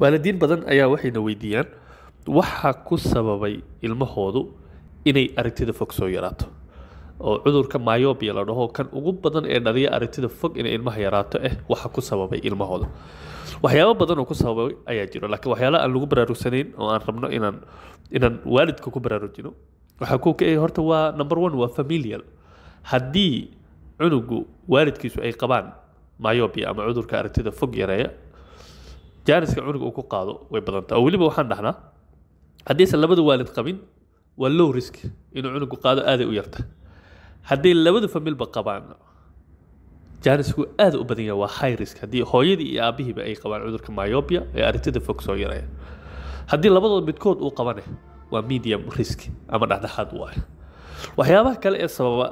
waalidiin badan ayaa waxayna weydiiyaan waxa ku sababay ilmahoodu inay aragtida fog soo yaraato oo cudurka myobia la dhaho kan ugu badan ee dhaliya aragtida fog inay ilmaha yaraato eh waxa ku sababay ilmahooda waxyaabo badan oo ku sababay ayaa jiro laakiin waxyaala aan lagu baraarugsanayn oo aan rabno inaan inaan waalidka ku baraarujino waxaa ku eh horta waa number one waa familial haddii cunugu waalidkiisu ay qabaan myobia ama cudurka aragtida fog yareeya jaaniska cunuga uu ku qaado way badanta oo weliba waxaan dhahnaa haddaysan labada waalid qabin waa low risk inuu cunugu qaado aaday u yarta hadday labada familba qabaan jaanisku aad u badan yaha waa high risk haddii hooyadii iyo aabihiiba ay qabaan cudurka myopia ee aragtida fog soo yaraya haddii labadooda midkood uu qabane waa medium risk ama dhexdhexaad waay waxyaabaha kale ee sababa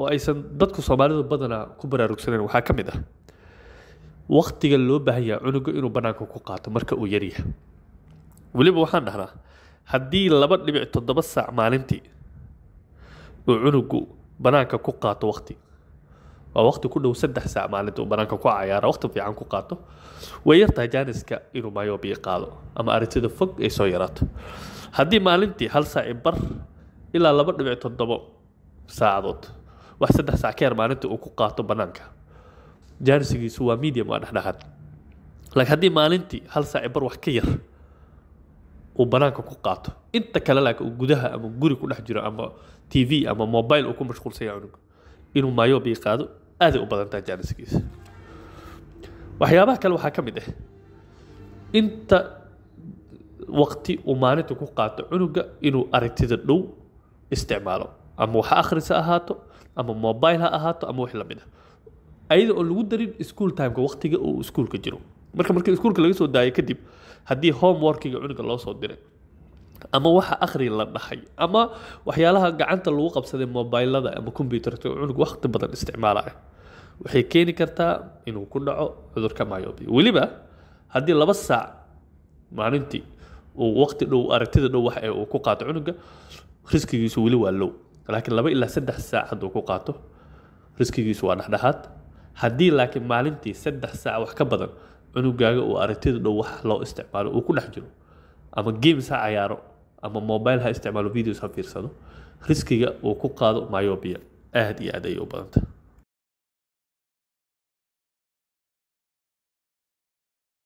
oo aysan dadku soomaalidu badanaa ku baraarugsaneyn waxaa ka mid ah waqtiga loo baahanyaa cunuga inuu banaanka ku qaato marka uu yaryahay weliba waxaan dhahnaa haddii laba dhibic toddoba saac maalintii uu cunugu banaanka ku qaato waqti waa waqti ku dhow saddex saac maalinta uu banaanka ku cayaaro waqti fiican ku qaato way yartahay jaaniska inuu myobi qaado ama arintida fog ay soo yaraato haddii maalintii hal saaci bar ilaa laba dhibic toddobo saacadood wax saddex saac ka maalintii uu ku qaato banaanka jaarsigiisu waa medium waa dhexdhexaad laakiin haddii maalintii hal saac bar wax ka yar uu banaanka ku qaato inta kale laakiin uu gudaha ama guri ku dhex jiro ama t v ama mobile uu ku mashquulsan yahay cunuga inuu mayobi qaado aaday u badan tahay jaarsigiisa waxyaabaha kale waxaa ka mid ah inta waqti uu maalinta ku qaato cunuga inuu aragtida dhow isticmaalo ama wax akhrisa ahaato ama mobile ha ahaato ama wix lamid ah ayada oo lagu darin ischool timeka waqtiga uu iskuolka jiro marka markii iskuolka laga soo daayo kadib haddii homeworkiga cunuga loo soo diray ama waxa akhri la dhahay ama waxyaalaha gacanta lagu qabsaday mobilada ama combyuterka cunug waqti badan isticmaalaya waxay keeni kartaa inuu ku dhaco cudurka myobi weliba haddii laba saac maalintii uu waqti dhow aragtida dhow wax ee uu ku qaato cunuga riskigiisu weli waa low laakiin laba ilaa saddex saac hadduu ku qaato riskigiisu waa dhexdhexaad haddii laakiin maalintii saddex saac wax ka badan cunugaaga uu aragtida dhow wax loo isticmaalo uu ku dhex jiro ama games ha cayaaro ama mobile ha isticmaalo videos ha fiirsado riskiga uu ku qaado myobia aada iyo aad ayay u badanta